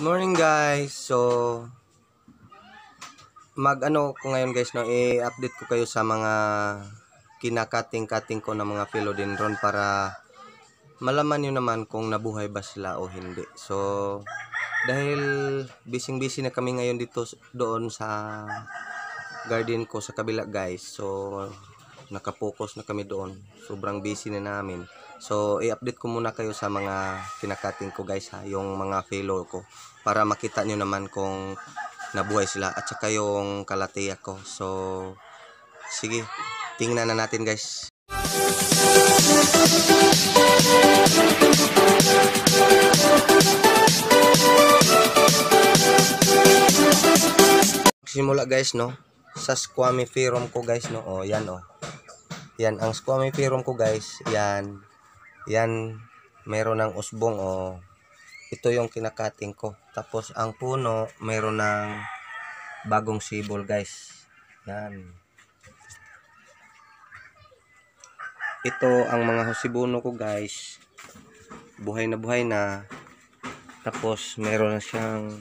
morning guys. So mag ano ko ngayon guys no i-update ko kayo sa mga kinakating-kating ko ng mga philodendron para malaman niyo naman kung nabuhay ba sila o hindi. So dahil busy-busy na kami ngayon dito doon sa garden ko sa kabila guys. So nakapokus na kami doon. Sobrang busy na namin. So, i-update ko muna kayo sa mga kinakating ko guys ha, yung mga failure ko para makita nyo naman kung nabuhay sila at saka yung kalatea ko. So, sige, tingnan na natin guys. Simula guys no, sa squamiferum ko guys no, oh yan oh. Yan ang squamiferum ko guys, yan yan, meron ng usbong o oh. ito yung kinakating ko. Tapos ang puno, meron ng bagong sibol guys. Yan. Ito ang mga hosibuno ko guys. Buhay na buhay na. Tapos meron na siyang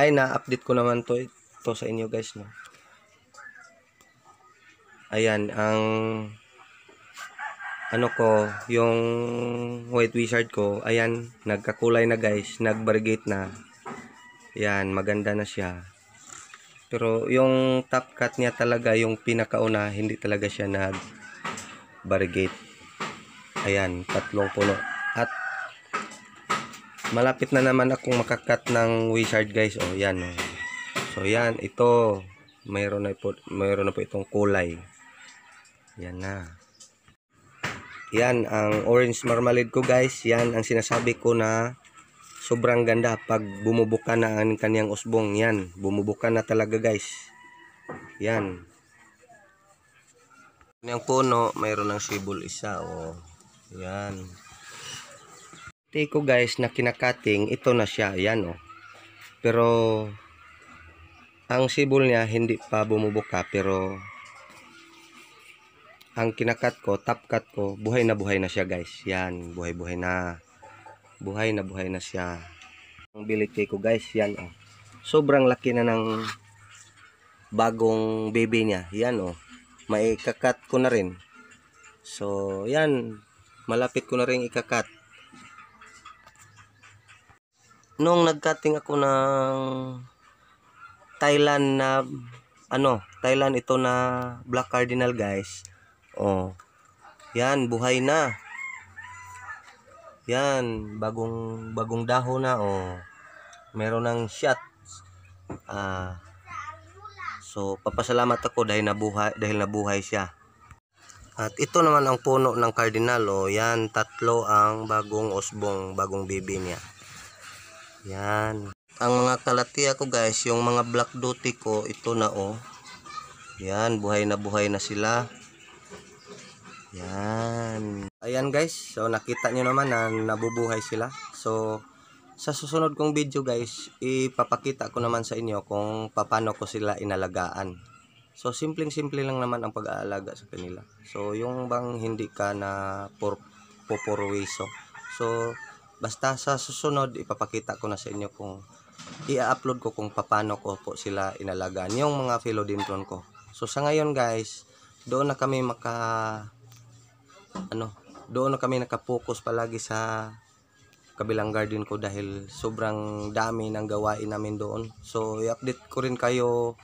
ay na-update ko naman to ito sa inyo guys no. Ayan ang ano ko, yung white wizard ko, ayan, nagkakulay na guys, nagbarigate na. Ayan, maganda na siya. Pero yung top cut niya talaga, yung pinakauna, hindi talaga siya nag barigate. Ayan, tatlong puno. At malapit na naman akong makakat ng wizard guys. O, oh, yan. O. Oh. So, yan. Ito, mayroon na po, mayroon na po itong kulay. Yan na. Yan ang orange marmalade ko guys. Yan ang sinasabi ko na sobrang ganda pag bumubuka na ang kanyang usbong. Yan, bumubuka na talaga guys. Yan. Yung puno, mayroon ng sibol isa. Oh. Yan. Ito ko guys na kinakating, ito na siya. Yan oh. Pero ang sibol niya hindi pa bumubuka pero ang kinakat ko, top cut ko, buhay na buhay na siya guys. Yan, buhay-buhay na. Buhay na buhay na siya. Ang bilite ko guys, yan oh. Sobrang laki na ng bagong baby niya. Yan oh. Maikakat ko na rin. So, yan. Malapit ko na rin ikakat. Nung nagcutting ako ng Thailand na ano, Thailand ito na black cardinal guys Oh. Yan, buhay na. Yan, bagong bagong dahon na oh. Meron ng shot. Ah. So, papasalamat ako dahil nabuhay dahil nabuhay siya. At ito naman ang puno ng cardinal oh. Yan, tatlo ang bagong osbong, bagong bibi niya. Yan. Ang mga kalatiya ko guys, yung mga black duty ko, ito na oh. Yan, buhay na buhay na sila. Yan. Ayan guys, so nakita nyo naman na nabubuhay sila. So, sa susunod kong video guys, ipapakita ko naman sa inyo kung paano ko sila inalagaan. So, simpleng-simple lang naman ang pag-aalaga sa kanila. So, yung bang hindi ka na por poporwiso. So, basta sa susunod, ipapakita ko na sa inyo kung i-upload ko kung paano ko po sila inalagaan. Yung mga philodendron ko. So, sa ngayon guys, doon na kami maka ano, doon na kami nakapokus palagi sa kabilang garden ko dahil sobrang dami ng gawain namin doon. So, i-update ko rin kayo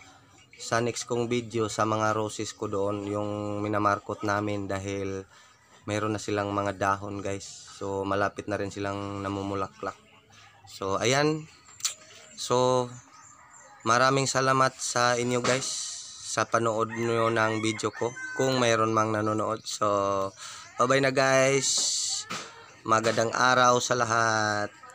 sa next kong video sa mga roses ko doon, yung minamarkot namin dahil mayroon na silang mga dahon guys. So, malapit na rin silang namumulaklak. So, ayan. So, maraming salamat sa inyo guys sa panood nyo ng video ko kung mayroon mang nanonood. So, Bye-bye na guys. Magandang araw sa lahat.